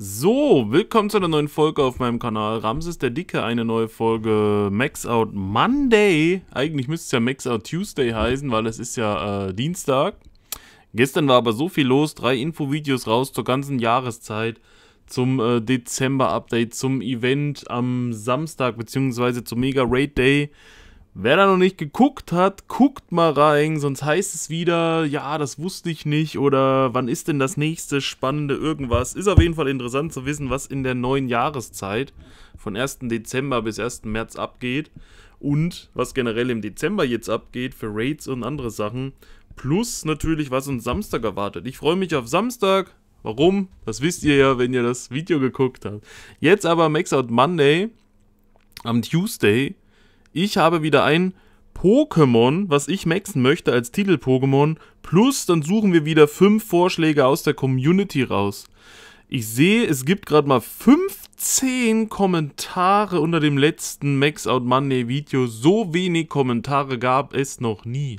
So, willkommen zu einer neuen Folge auf meinem Kanal. Ramses der Dicke, eine neue Folge Max Out Monday. Eigentlich müsste es ja Max Out Tuesday heißen, weil es ist ja äh, Dienstag. Gestern war aber so viel los, drei Infovideos raus zur ganzen Jahreszeit, zum äh, Dezember-Update, zum Event am Samstag, beziehungsweise zum Mega Raid Day. Wer da noch nicht geguckt hat, guckt mal rein, sonst heißt es wieder, ja, das wusste ich nicht oder wann ist denn das nächste spannende irgendwas. Ist auf jeden Fall interessant zu wissen, was in der neuen Jahreszeit von 1. Dezember bis 1. März abgeht und was generell im Dezember jetzt abgeht für Raids und andere Sachen. Plus natürlich, was uns Samstag erwartet. Ich freue mich auf Samstag. Warum? Das wisst ihr ja, wenn ihr das Video geguckt habt. Jetzt aber Max Out Monday am Tuesday ich habe wieder ein Pokémon, was ich maxen möchte als Titel-Pokémon, plus dann suchen wir wieder fünf Vorschläge aus der Community raus. Ich sehe, es gibt gerade mal 15 Kommentare unter dem letzten Max Out Monday Video. So wenig Kommentare gab es noch nie.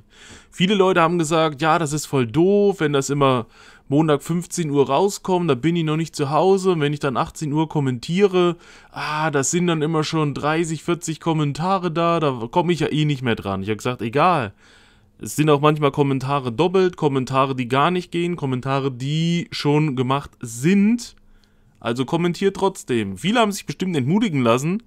Viele Leute haben gesagt, ja, das ist voll doof, wenn das immer Montag 15 Uhr rauskommen, da bin ich noch nicht zu Hause. Und wenn ich dann 18 Uhr kommentiere, ah, das sind dann immer schon 30, 40 Kommentare da, da komme ich ja eh nicht mehr dran. Ich habe gesagt, egal. Es sind auch manchmal Kommentare doppelt, Kommentare, die gar nicht gehen, Kommentare, die schon gemacht sind. Also kommentiert trotzdem. Viele haben sich bestimmt entmutigen lassen,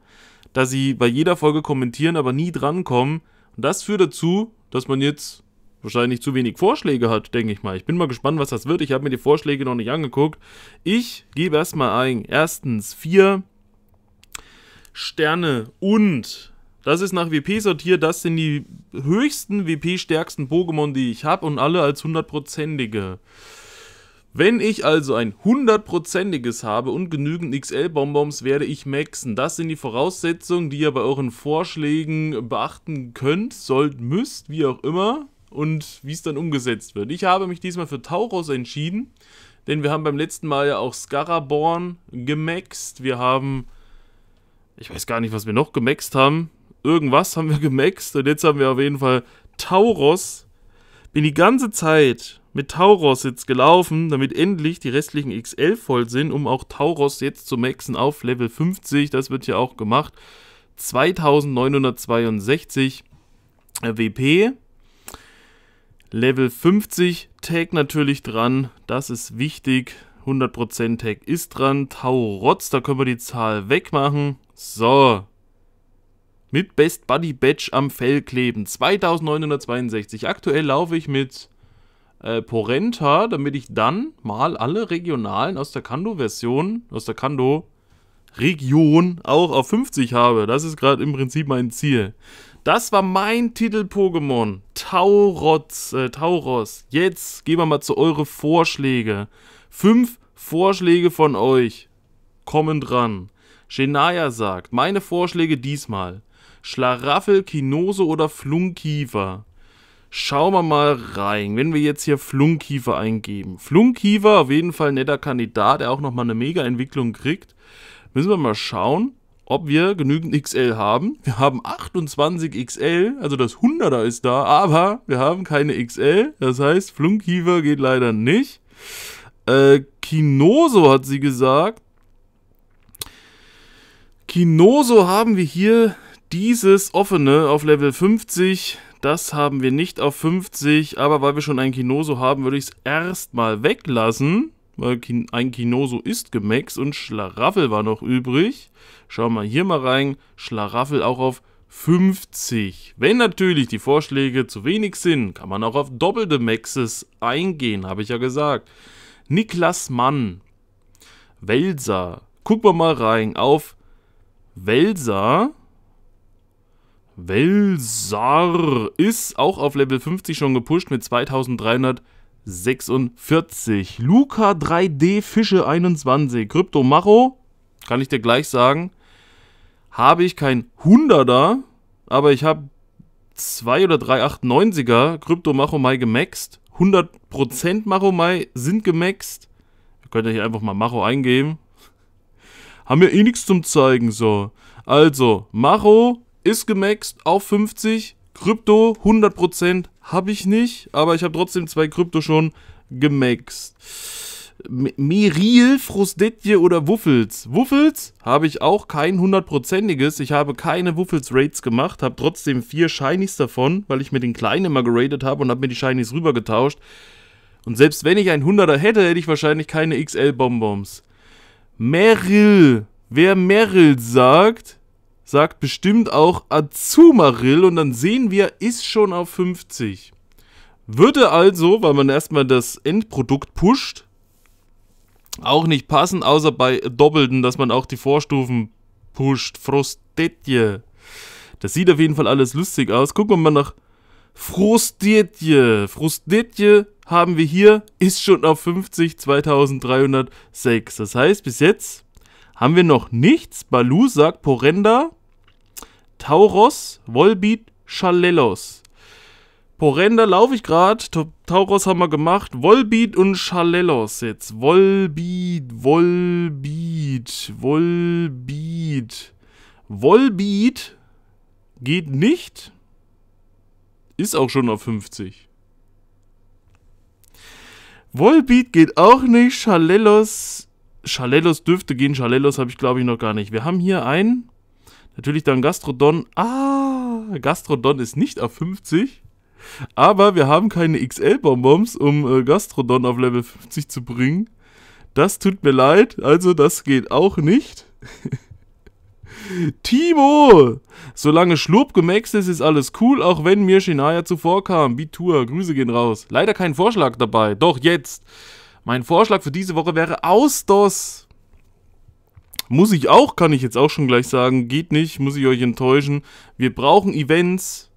dass sie bei jeder Folge kommentieren, aber nie drankommen. Und das führt dazu, dass man jetzt wahrscheinlich zu wenig Vorschläge hat, denke ich mal. Ich bin mal gespannt, was das wird. Ich habe mir die Vorschläge noch nicht angeguckt. Ich gebe erstmal ein. Erstens vier Sterne und das ist nach WP sortiert. Das sind die höchsten WP-stärksten Pokémon, die ich habe und alle als hundertprozentige. Wenn ich also ein hundertprozentiges habe und genügend XL-Bonbons, werde ich maxen. Das sind die Voraussetzungen, die ihr bei euren Vorschlägen beachten könnt, sollt, müsst, wie auch immer und wie es dann umgesetzt wird. Ich habe mich diesmal für Tauros entschieden, denn wir haben beim letzten Mal ja auch Scaraborn gemaxt. Wir haben, ich weiß gar nicht, was wir noch gemaxt haben. Irgendwas haben wir gemaxt und jetzt haben wir auf jeden Fall Tauros. Bin die ganze Zeit mit Tauros jetzt gelaufen, damit endlich die restlichen XL voll sind, um auch Tauros jetzt zu maxen auf Level 50. Das wird ja auch gemacht. 2962 WP. Level 50 Tag natürlich dran, das ist wichtig. 100% Tag ist dran. Tau Rotz, da können wir die Zahl wegmachen. So. Mit Best Buddy Badge am Fell kleben. 2962. Aktuell laufe ich mit äh, Porenta, damit ich dann mal alle regionalen aus der Kando-Version, aus der Kando Region auch auf 50 habe. Das ist gerade im Prinzip mein Ziel. Das war mein Titel-Pokémon. Tauros, äh, Tauros. Jetzt gehen wir mal zu eure Vorschläge. Fünf Vorschläge von euch. Kommen dran. Genaya sagt, meine Vorschläge diesmal. Schlaraffel, Kinose oder Flunkiefer. Schauen wir mal rein, wenn wir jetzt hier Flunkiefer eingeben. Flunkiefer, auf jeden Fall ein netter Kandidat, der auch nochmal eine Mega-Entwicklung kriegt müssen wir mal schauen, ob wir genügend XL haben. Wir haben 28 XL, also das 100er ist da, aber wir haben keine XL. Das heißt, Flunkiefer geht leider nicht. Äh, Kinoso hat sie gesagt. Kinoso haben wir hier dieses offene auf Level 50. Das haben wir nicht auf 50, aber weil wir schon ein Kinoso haben, würde ich es erstmal weglassen weil ein Kinoso ist gemaxt und Schlaraffel war noch übrig. Schauen wir hier mal rein. Schlaraffel auch auf 50. Wenn natürlich die Vorschläge zu wenig sind, kann man auch auf doppelte Maxes eingehen, habe ich ja gesagt. Niklas Mann, Welser. Gucken wir mal rein auf Welser. Welsar ist auch auf Level 50 schon gepusht mit 2300 46. Luca 3D Fische 21. Krypto Macho, kann ich dir gleich sagen, habe ich kein 100er, aber ich habe 2 oder drei 890er Krypto Macho Mai gemaxt. 100% Macho Mai sind gemaxt. Könnt ihr hier einfach mal Macho eingeben. Haben ja eh nichts zum Zeigen, so. Also, Macho ist gemaxt auf 50. Krypto 100% habe ich nicht, aber ich habe trotzdem zwei Krypto schon gemaxt. Meril, Frostetje oder Wuffels. Wuffels habe ich auch kein hundertprozentiges. Ich habe keine Wuffels-Rates gemacht, habe trotzdem vier Shinies davon, weil ich mir den kleinen immer geradet habe und habe mir die Shinies rübergetauscht. Und selbst wenn ich ein Hunderter hätte, hätte ich wahrscheinlich keine XL-Bonbons. Meril. Wer Meril sagt, sagt bestimmt auch Azumarill und dann sehen wir, ist schon auf 50. Würde also, weil man erstmal das Endprodukt pusht, auch nicht passen, außer bei Doppelten, dass man auch die Vorstufen pusht. Frostetje. Das sieht auf jeden Fall alles lustig aus. Gucken wir mal nach Frostetje. Frostetje haben wir hier, ist schon auf 50, 2306. Das heißt, bis jetzt haben wir noch nichts. Balu sagt Porenda, Tauros, Volbeat, Chalelos. Porenda laufe ich gerade. Tauros haben wir gemacht. Volbeat und Chalelos jetzt. Volbeat, Volbeat, Volbeat. Volbeat geht nicht. Ist auch schon auf 50. Volbeat geht auch nicht. Chalelos Chalelos dürfte gehen. Chalelos habe ich, glaube ich, noch gar nicht. Wir haben hier einen. Natürlich dann Gastrodon. Ah, Gastrodon ist nicht auf 50. Aber wir haben keine XL-Bonbons, um äh, Gastrodon auf Level 50 zu bringen. Das tut mir leid. Also, das geht auch nicht. Timo! Solange Schlurp gemaxt ist, ist alles cool, auch wenn mir Shinaya zuvor kam. Bitur, Grüße gehen raus. Leider kein Vorschlag dabei. Doch jetzt. Mein Vorschlag für diese Woche wäre Ausdos. Muss ich auch, kann ich jetzt auch schon gleich sagen. Geht nicht, muss ich euch enttäuschen. Wir brauchen Events,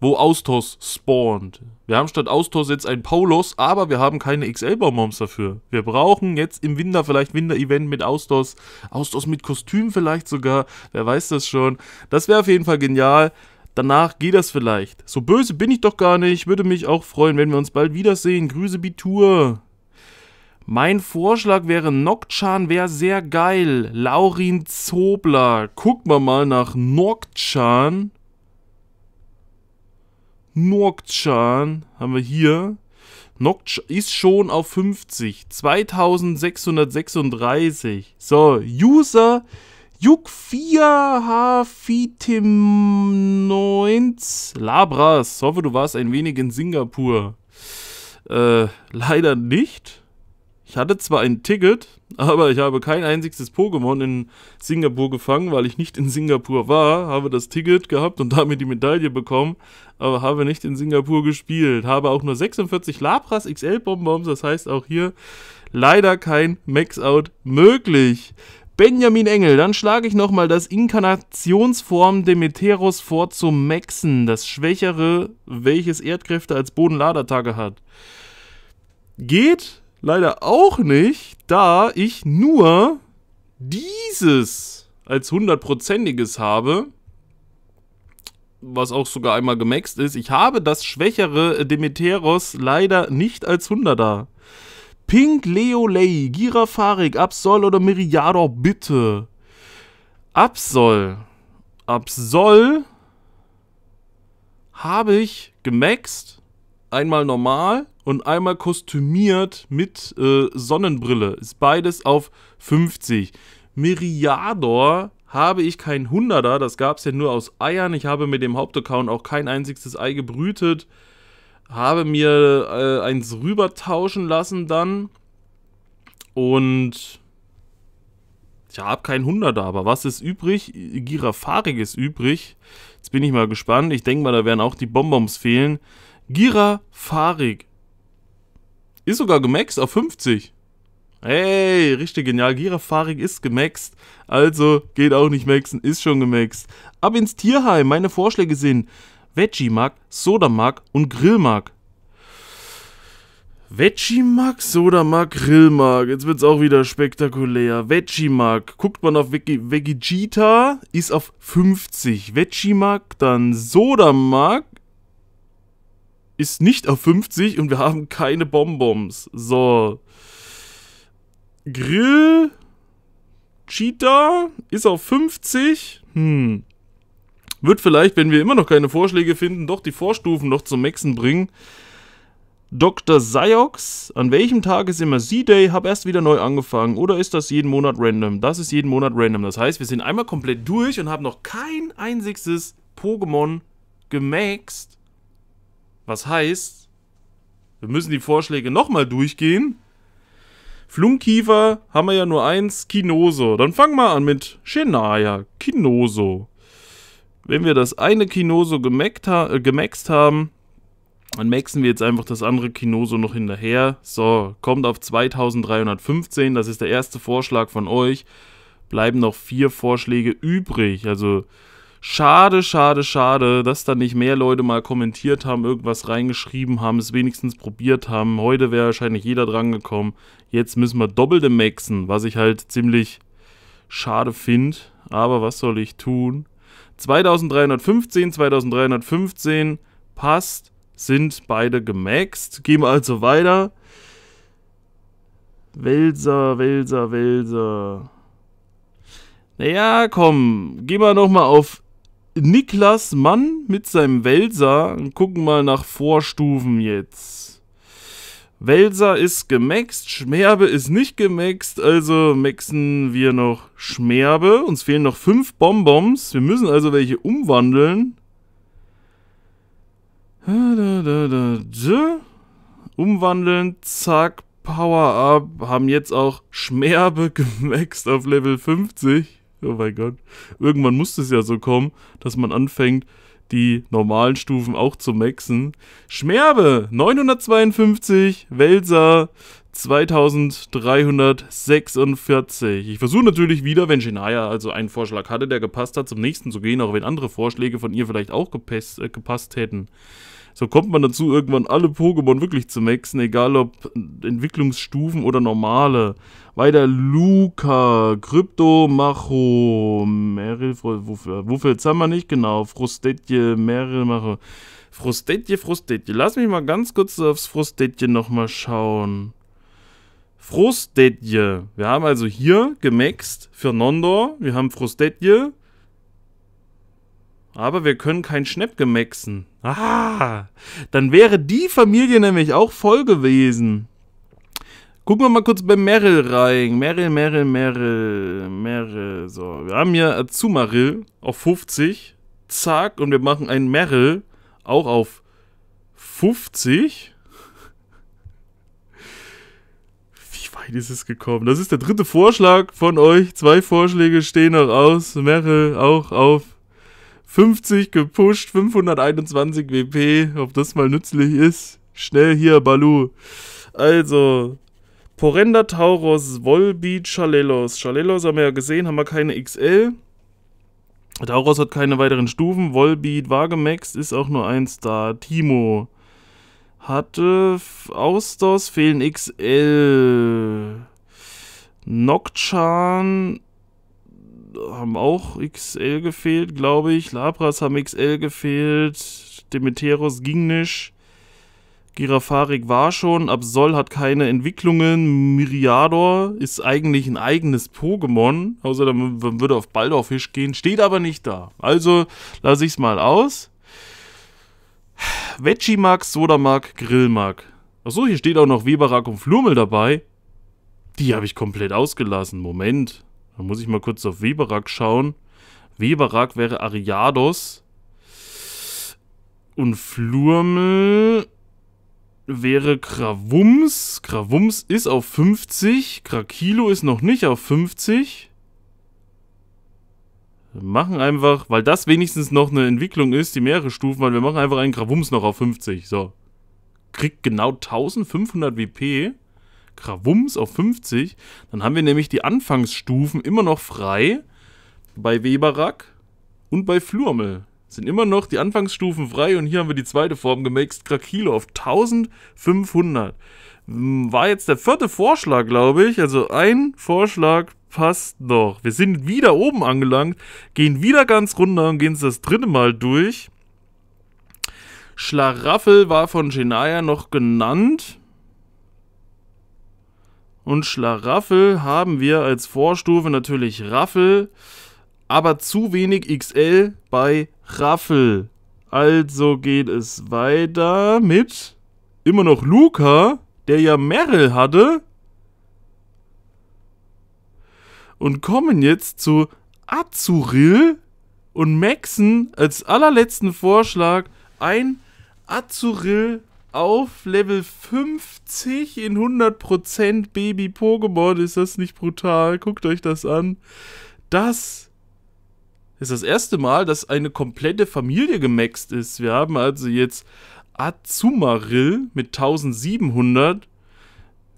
wo Austos spawnt. Wir haben statt Austos jetzt ein Paulos, aber wir haben keine XL-Bonbons dafür. Wir brauchen jetzt im Winter vielleicht Winter-Event mit Austos. Austos mit Kostüm vielleicht sogar. Wer weiß das schon. Das wäre auf jeden Fall genial. Danach geht das vielleicht. So böse bin ich doch gar nicht. Würde mich auch freuen, wenn wir uns bald wiedersehen. Grüße, Bitur. Mein Vorschlag wäre, Nokchan wäre sehr geil. Laurin Zobler. Gucken wir mal nach Nokchan. Nokchan haben wir hier. Nokchan ist schon auf 50. 2636. So, User Yukfia-Hafitim9 Labras. Hoffe, du warst ein wenig in Singapur. Äh, leider nicht. Ich hatte zwar ein Ticket, aber ich habe kein einziges Pokémon in Singapur gefangen, weil ich nicht in Singapur war, habe das Ticket gehabt und damit die Medaille bekommen, aber habe nicht in Singapur gespielt. Habe auch nur 46 Lapras XL Bonbons, das heißt auch hier leider kein Max-Out möglich. Benjamin Engel, dann schlage ich nochmal das Inkarnationsform Demeteros vor zum Maxen, das Schwächere, welches Erdkräfte als Bodenladertage hat. Geht, Leider auch nicht, da ich nur dieses als hundertprozentiges habe, was auch sogar einmal gemaxt ist. Ich habe das schwächere Demeteros leider nicht als hunderter. Pink, Leo, Lei, Girafarik, Absol oder Miriador, bitte. Absol. Absol habe ich gemaxt. Einmal normal und einmal kostümiert mit äh, Sonnenbrille. Ist beides auf 50. Miriador habe ich kein 100er, das gab es ja nur aus Eiern. Ich habe mit dem Hauptaccount auch kein einziges Ei gebrütet. Habe mir äh, eins rübertauschen lassen dann. Und ich habe kein 100er, aber was ist übrig? Girafarig ist übrig. Jetzt bin ich mal gespannt. Ich denke mal, da werden auch die Bonbons fehlen. Girafarig ist sogar gemaxt auf 50. Hey, richtig genial. Girafarik ist gemaxt. Also geht auch nicht maxen, ist schon gemaxt. Ab ins Tierheim. Meine Vorschläge sind Veggie-Mag, Soda-Mag und Grill-Mag. Veggie-Mag, Soda-Mag, Grill-Mag. Jetzt wird es auch wieder spektakulär. Veggie-Mag. Guckt man auf Veggie Vegeta, ist auf 50. Veggie-Mag, dann Soda-Mag ist nicht auf 50 und wir haben keine Bonbons. So. Grill. Cheetah ist auf 50. Hm. Wird vielleicht, wenn wir immer noch keine Vorschläge finden, doch die Vorstufen noch zum Maxen bringen. Dr. Siox, an welchem Tag ist immer Z-Day? Hab erst wieder neu angefangen. Oder ist das jeden Monat random? Das ist jeden Monat random. Das heißt, wir sind einmal komplett durch und haben noch kein einziges Pokémon gemaxt. Was heißt, wir müssen die Vorschläge nochmal durchgehen. Flunkiefer haben wir ja nur eins, Kinoso. Dann fangen wir an mit Shinaya, Kinoso. Wenn wir das eine Kinoso gemackt ha äh, gemaxt haben, dann maxen wir jetzt einfach das andere Kinoso noch hinterher. So, kommt auf 2315, das ist der erste Vorschlag von euch. Bleiben noch vier Vorschläge übrig, also... Schade, schade, schade, dass da nicht mehr Leute mal kommentiert haben, irgendwas reingeschrieben haben, es wenigstens probiert haben. Heute wäre wahrscheinlich jeder drangekommen. Jetzt müssen wir doppelte maxen, was ich halt ziemlich schade finde. Aber was soll ich tun? 2315, 2315 passt, sind beide gemaxt. Gehen wir also weiter. Welser, Welser, Welser. Naja, komm, gehen wir nochmal auf Niklas Mann mit seinem Welser. Gucken mal nach Vorstufen jetzt. Welser ist gemaxt, Schmerbe ist nicht gemaxt, also maxen wir noch Schmerbe. Uns fehlen noch 5 Bonbons. Wir müssen also welche umwandeln. Umwandeln, zack, Power Up. Haben jetzt auch Schmerbe gemaxt auf Level 50. Oh mein Gott. Irgendwann muss es ja so kommen, dass man anfängt, die normalen Stufen auch zu maxen. Schmerbe 952, Welser 2346. Ich versuche natürlich wieder, wenn Shinaya also einen Vorschlag hatte, der gepasst hat, zum nächsten zu gehen, auch wenn andere Vorschläge von ihr vielleicht auch gepasst, äh, gepasst hätten. So kommt man dazu, irgendwann alle Pokémon wirklich zu maxen, egal ob Entwicklungsstufen oder normale. Weiter Luca, Kryptomacho, Meryl, wofür, wofür jetzt haben wir nicht genau, Frustetje, Meryl, Macho. Frustetje, Frustetje. Lass mich mal ganz kurz aufs Frustetje nochmal schauen. Frustetje. Wir haben also hier gemaxt für Nondor. Wir haben Frustetje. Aber wir können kein Schneppgemexen. Ah, dann wäre die Familie nämlich auch voll gewesen. Gucken wir mal kurz bei Meryl rein. Meryl, Meryl, Meryl, Meryl. So, wir haben hier Azumarill auf 50. Zack, und wir machen einen Meryl auch auf 50. Wie weit ist es gekommen? Das ist der dritte Vorschlag von euch. Zwei Vorschläge stehen noch aus. Meryl auch auf 50 gepusht, 521 WP, ob das mal nützlich ist. Schnell hier, Balu. Also, Porenda Tauros, Volbeat, Chalelos. Chalelos haben wir ja gesehen, haben wir keine XL. Tauros hat keine weiteren Stufen. Volbeat, Vagemax ist auch nur eins da. Timo hatte Austos, fehlen XL. Nocturne haben auch XL gefehlt, glaube ich. Labras haben XL gefehlt. Demeteros ging nicht. Girafarik war schon. Absol hat keine Entwicklungen. Miriador ist eigentlich ein eigenes Pokémon. Außer man würde auf Baldorfisch gehen. Steht aber nicht da. Also lasse ich es mal aus. Veggie-Mark, Sodamark, Grillmark. Achso, hier steht auch noch Weberak und Flurmel dabei. Die habe ich komplett ausgelassen. Moment. Da muss ich mal kurz auf Weberak schauen. Weberak wäre Ariados. Und Flurmel wäre Krawums. Krawums ist auf 50. Krakilo ist noch nicht auf 50. Wir machen einfach, weil das wenigstens noch eine Entwicklung ist, die mehrere Stufen, weil wir machen einfach einen Krawums noch auf 50. So. Kriegt genau 1500 WP. Krawums auf 50. Dann haben wir nämlich die Anfangsstufen immer noch frei bei Weberack und bei Flurmel. Sind immer noch die Anfangsstufen frei und hier haben wir die zweite Form gemaxt, Krakilo auf 1500. War jetzt der vierte Vorschlag, glaube ich. Also ein Vorschlag passt noch. Wir sind wieder oben angelangt, gehen wieder ganz runter und gehen es das dritte Mal durch. Schlaraffel war von Genaya noch genannt und Schlaraffel haben wir als Vorstufe natürlich Raffel, aber zu wenig XL bei Raffel. Also geht es weiter mit immer noch Luca, der ja Merrill hatte. Und kommen jetzt zu Azuril und Maxen als allerletzten Vorschlag ein Azuril auf Level 50 in 100% Baby-Pokémon. Ist das nicht brutal? Guckt euch das an. Das ist das erste Mal, dass eine komplette Familie gemaxt ist. Wir haben also jetzt Azumarill mit 1700.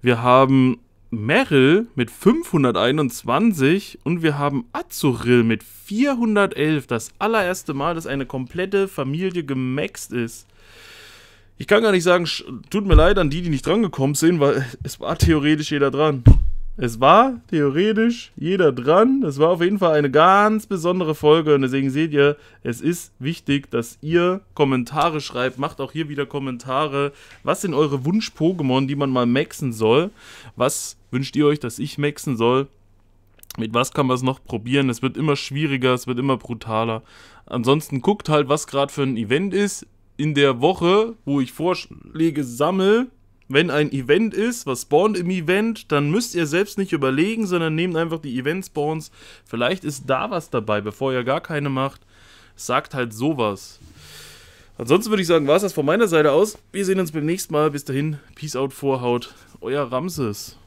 Wir haben Meryl mit 521 und wir haben Azurill mit 411. Das allererste Mal, dass eine komplette Familie gemaxt ist. Ich kann gar nicht sagen, tut mir leid an die, die nicht drangekommen sind, weil es war theoretisch jeder dran. Es war theoretisch jeder dran. Das war auf jeden Fall eine ganz besondere Folge und deswegen seht ihr, es ist wichtig, dass ihr Kommentare schreibt. Macht auch hier wieder Kommentare. Was sind eure Wunsch-Pokémon, die man mal maxen soll? Was wünscht ihr euch, dass ich maxen soll? Mit was kann man es noch probieren? Es wird immer schwieriger, es wird immer brutaler. Ansonsten guckt halt, was gerade für ein Event ist in der Woche, wo ich Vorschläge sammle, wenn ein Event ist, was spawnt im Event, dann müsst ihr selbst nicht überlegen, sondern nehmt einfach die Event-Spawns. Vielleicht ist da was dabei, bevor ihr gar keine macht. Sagt halt sowas. Ansonsten würde ich sagen, war es das von meiner Seite aus. Wir sehen uns beim nächsten Mal. Bis dahin, Peace out, Vorhaut. Euer Ramses.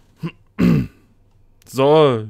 so.